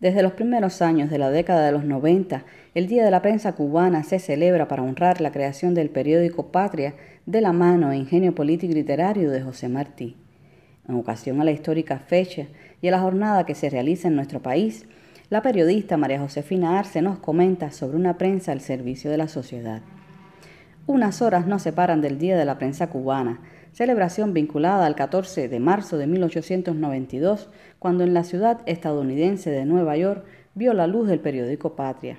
Desde los primeros años de la década de los 90, el Día de la Prensa Cubana se celebra para honrar la creación del periódico Patria de la mano e ingenio político y literario de José Martí. En ocasión a la histórica fecha y a la jornada que se realiza en nuestro país, la periodista María Josefina Arce nos comenta sobre una prensa al servicio de la sociedad. Unas horas nos separan del Día de la Prensa Cubana, celebración vinculada al 14 de marzo de 1892, cuando en la ciudad estadounidense de Nueva York vio la luz del periódico Patria.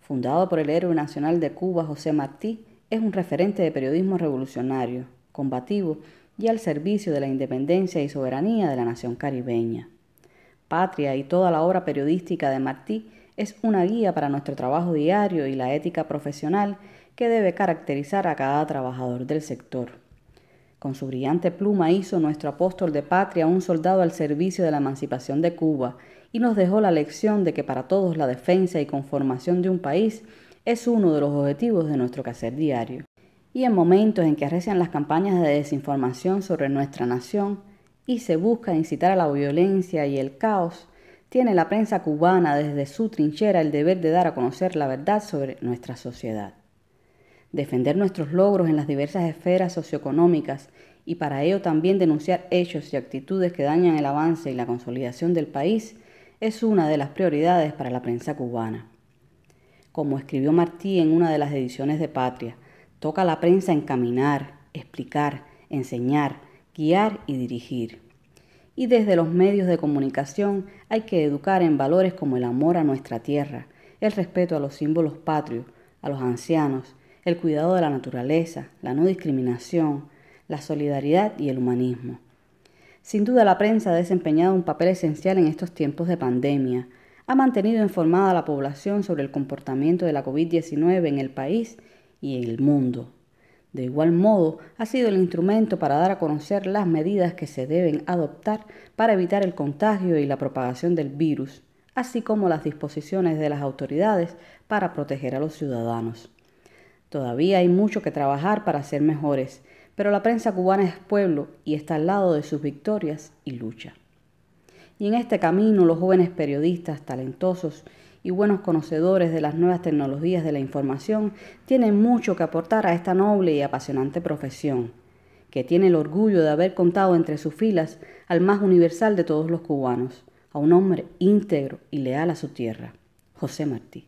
Fundado por el héroe nacional de Cuba José Martí, es un referente de periodismo revolucionario, combativo y al servicio de la independencia y soberanía de la nación caribeña. Patria y toda la obra periodística de Martí es una guía para nuestro trabajo diario y la ética profesional que debe caracterizar a cada trabajador del sector. Con su brillante pluma hizo nuestro apóstol de patria un soldado al servicio de la emancipación de Cuba y nos dejó la lección de que para todos la defensa y conformación de un país es uno de los objetivos de nuestro quehacer diario. Y en momentos en que arrecian las campañas de desinformación sobre nuestra nación y se busca incitar a la violencia y el caos, tiene la prensa cubana desde su trinchera el deber de dar a conocer la verdad sobre nuestra sociedad defender nuestros logros en las diversas esferas socioeconómicas y para ello también denunciar hechos y actitudes que dañan el avance y la consolidación del país es una de las prioridades para la prensa cubana. Como escribió Martí en una de las ediciones de Patria, toca a la prensa encaminar, explicar, enseñar, guiar y dirigir. Y desde los medios de comunicación hay que educar en valores como el amor a nuestra tierra, el respeto a los símbolos patrios, a los ancianos, el cuidado de la naturaleza, la no discriminación, la solidaridad y el humanismo. Sin duda la prensa ha desempeñado un papel esencial en estos tiempos de pandemia. Ha mantenido informada a la población sobre el comportamiento de la COVID-19 en el país y en el mundo. De igual modo, ha sido el instrumento para dar a conocer las medidas que se deben adoptar para evitar el contagio y la propagación del virus, así como las disposiciones de las autoridades para proteger a los ciudadanos. Todavía hay mucho que trabajar para ser mejores, pero la prensa cubana es pueblo y está al lado de sus victorias y lucha. Y en este camino los jóvenes periodistas talentosos y buenos conocedores de las nuevas tecnologías de la información tienen mucho que aportar a esta noble y apasionante profesión, que tiene el orgullo de haber contado entre sus filas al más universal de todos los cubanos, a un hombre íntegro y leal a su tierra, José Martí.